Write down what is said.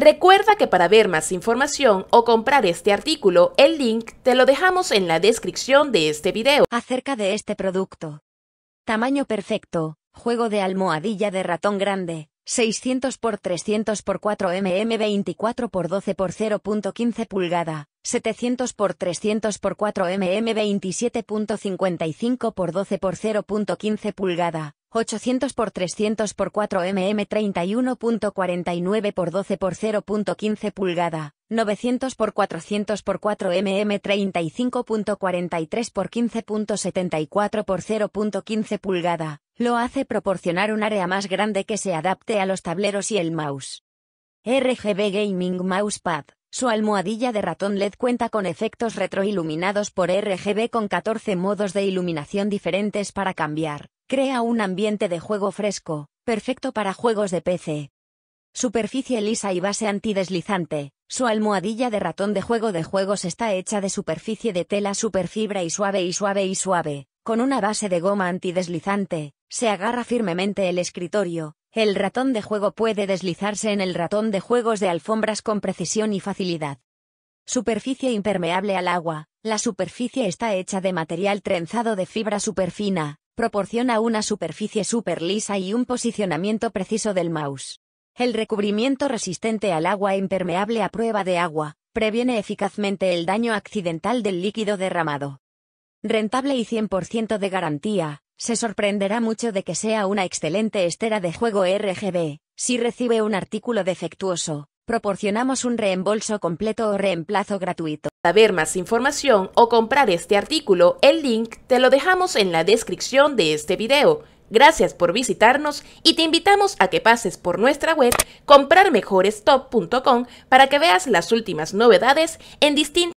Recuerda que para ver más información o comprar este artículo, el link te lo dejamos en la descripción de este video. Acerca de este producto. Tamaño perfecto, juego de almohadilla de ratón grande, 600 x 300 x 4 mm 24 x 12 x 0.15 pulgada, 700 x 300 x 4 mm 27.55 x 12 x 0.15 pulgada, 800 x 300 x 4 mm 31.49 x 12 x 0.15 pulgada, 900 x 400 x 4 mm 35.43 x 15.74 x 0.15 pulgada, lo hace proporcionar un área más grande que se adapte a los tableros y el mouse. RGB Gaming Mousepad su almohadilla de ratón LED cuenta con efectos retroiluminados por RGB con 14 modos de iluminación diferentes para cambiar Crea un ambiente de juego fresco, perfecto para juegos de PC. Superficie lisa y base antideslizante. Su almohadilla de ratón de juego de juegos está hecha de superficie de tela superfibra y suave y suave y suave, con una base de goma antideslizante. Se agarra firmemente el escritorio. El ratón de juego puede deslizarse en el ratón de juegos de alfombras con precisión y facilidad. Superficie impermeable al agua. La superficie está hecha de material trenzado de fibra superfina, proporciona una superficie súper lisa y un posicionamiento preciso del mouse. El recubrimiento resistente al agua impermeable a prueba de agua, previene eficazmente el daño accidental del líquido derramado. Rentable y 100% de garantía, se sorprenderá mucho de que sea una excelente estera de juego RGB, si recibe un artículo defectuoso, Proporcionamos un reembolso completo o reemplazo gratuito. Para ver más información o comprar este artículo, el link te lo dejamos en la descripción de este video. Gracias por visitarnos y te invitamos a que pases por nuestra web comprarmejorestop.com para que veas las últimas novedades en distintos